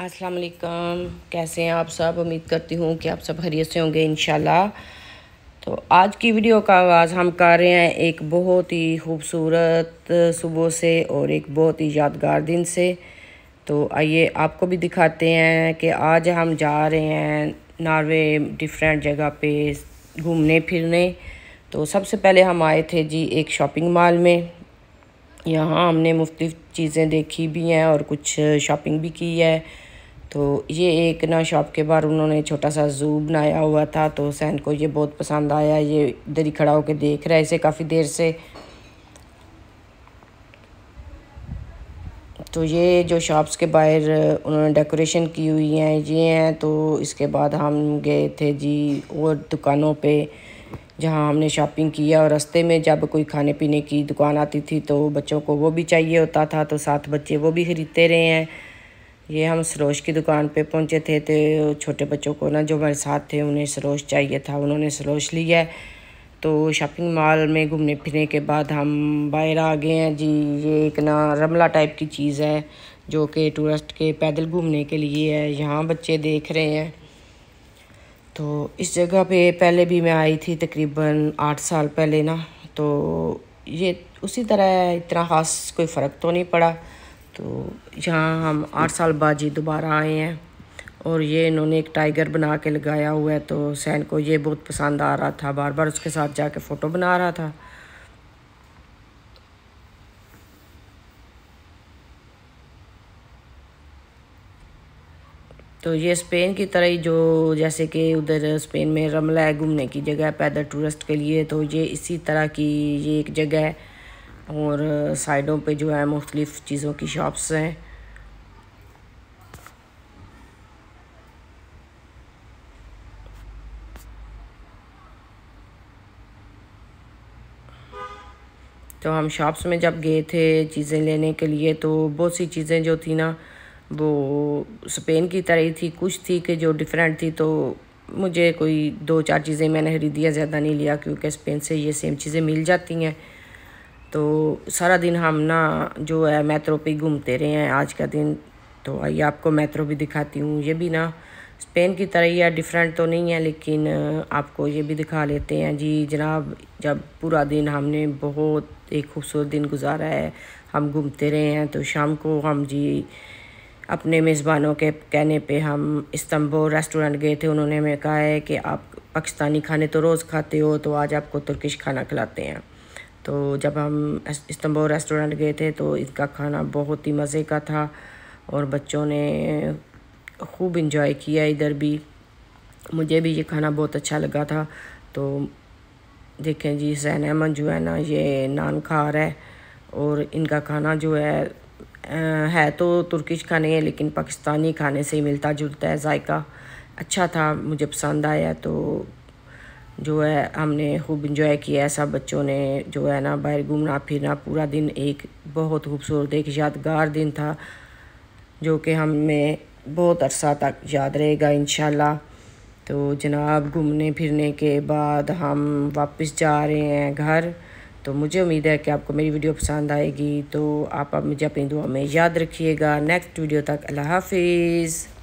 अस्सलाम वालेकुम कैसे हैं आप सब उम्मीद करती हूँ कि आप सब खैरियत से होंगे इन तो आज की वीडियो का आगाज़ हम कर रहे हैं एक बहुत ही खूबसूरत सुबह से और एक बहुत ही यादगार दिन से तो आइए आपको भी दिखाते हैं कि आज हम जा रहे हैं नॉर्वे डिफरेंट जगह पे घूमने फिरने तो सबसे पहले हम आए थे जी एक शॉपिंग मॉल में यहाँ हमने मुख्त चीज़ें देखी भी हैं और कुछ शॉपिंग भी की है तो ये एक ना शॉप के बाहर उन्होंने छोटा सा जू बनाया हुआ था तो सैन को ये बहुत पसंद आया ये इधर ही खड़ा होकर देख रहा है इसे काफ़ी देर से तो ये जो शॉप्स के बाहर उन्होंने डेकोरेशन की हुई हैं ये हैं तो इसके बाद हम गए थे जी और दुकानों पे जहाँ हमने शॉपिंग किया और रास्ते में जब कोई खाने पीने की दुकान आती थी तो बच्चों को वो भी चाहिए होता था तो साथ बच्चे वो भी ख़रीदते रहे हैं ये हम सरोज की दुकान पे पहुंचे थे तो छोटे बच्चों को ना जो हमारे साथ थे उन्हें सरोज चाहिए था उन्होंने सरोज लिया है तो शॉपिंग मॉल में घूमने फिरने के बाद हम बाहर आ गए हैं जी ये एक ना रमला टाइप की चीज़ है जो कि टूरिस्ट के पैदल घूमने के लिए है यहाँ बच्चे देख रहे हैं तो इस जगह पे पहले भी मैं आई थी तकरीबन आठ साल पहले ना तो ये उसी तरह इतना ख़ास कोई फ़र्क तो नहीं पड़ा तो यहाँ हम आठ साल बाद जी दोबारा आए हैं और ये इन्होंने एक टाइगर बना के लगाया हुआ है तो सैन को ये बहुत पसंद आ रहा था बार बार उसके साथ जाके फ़ोटो बना रहा था तो ये स्पेन की तरह ही जो जैसे कि उधर स्पेन में रमला है घूमने की जगह पैदल टूरिस्ट के लिए तो ये इसी तरह की ये एक जगह है और साइडों पे जो है मुख्तलिफ़ चीज़ों की शॉप्स हैं तो हम शॉप्स में जब गए थे चीज़ें लेने के लिए तो बहुत सी चीज़ें जो थी ना वो स्पेन की तरह ही थी कुछ थी कि जो डिफरेंट थी तो मुझे कोई दो चार चीज़ें मैंने खरीदिया ज़्यादा नहीं लिया क्योंकि स्पेन से ये सेम चीज़ें मिल जाती हैं तो सारा दिन हम ना जो है मेट्रो पे घूमते रहे हैं आज का दिन तो आइए आपको मैत्रो भी दिखाती हूँ ये भी ना स्पेन की तरह है डिफरेंट तो नहीं है लेकिन आपको ये भी दिखा लेते हैं जी जनाब जब पूरा दिन हमने बहुत एक खूबसूरत दिन गुजारा है हम घूमते रहे हैं तो शाम को हम जी अपने मेज़बानों के कहने पे हम इस्तंबुल रेस्टोरेंट गए थे उन्होंने हमें कहा है कि आप पाकिस्तानी खाने तो रोज़ खाते हो तो आज आपको तुर्किश खाना खिलाते हैं तो जब हम इस्तंबुल रेस्टोरेंट गए थे तो इसका खाना बहुत ही मज़े का था और बच्चों ने खूब इंजॉय किया इधर भी मुझे भी ये खाना बहुत अच्छा लगा था तो देखें जी जैन अहमद जो है ना ये नान खा रहा है और इनका खाना जो है है तो तुर्किश खाने है लेकिन पाकिस्तानी खाने से ही मिलता जुलता है जायका अच्छा था मुझे पसंद आया तो जो है हमने खूब इंजॉय किया सब बच्चों ने जो है ना बाहर घूमना फिरना पूरा दिन एक बहुत खूबसूरत एक यादगार दिन था जो कि हमें बहुत अरसा तक याद रहेगा इन तो जनाब घूमने फिरने के बाद हम वापस जा रहे हैं घर तो मुझे उम्मीद है कि आपको मेरी वीडियो पसंद आएगी तो आप, अब मुझे अपनी दुआ में याद रखिएगा नेक्स्ट वीडियो तक अल्लाह हाफिज़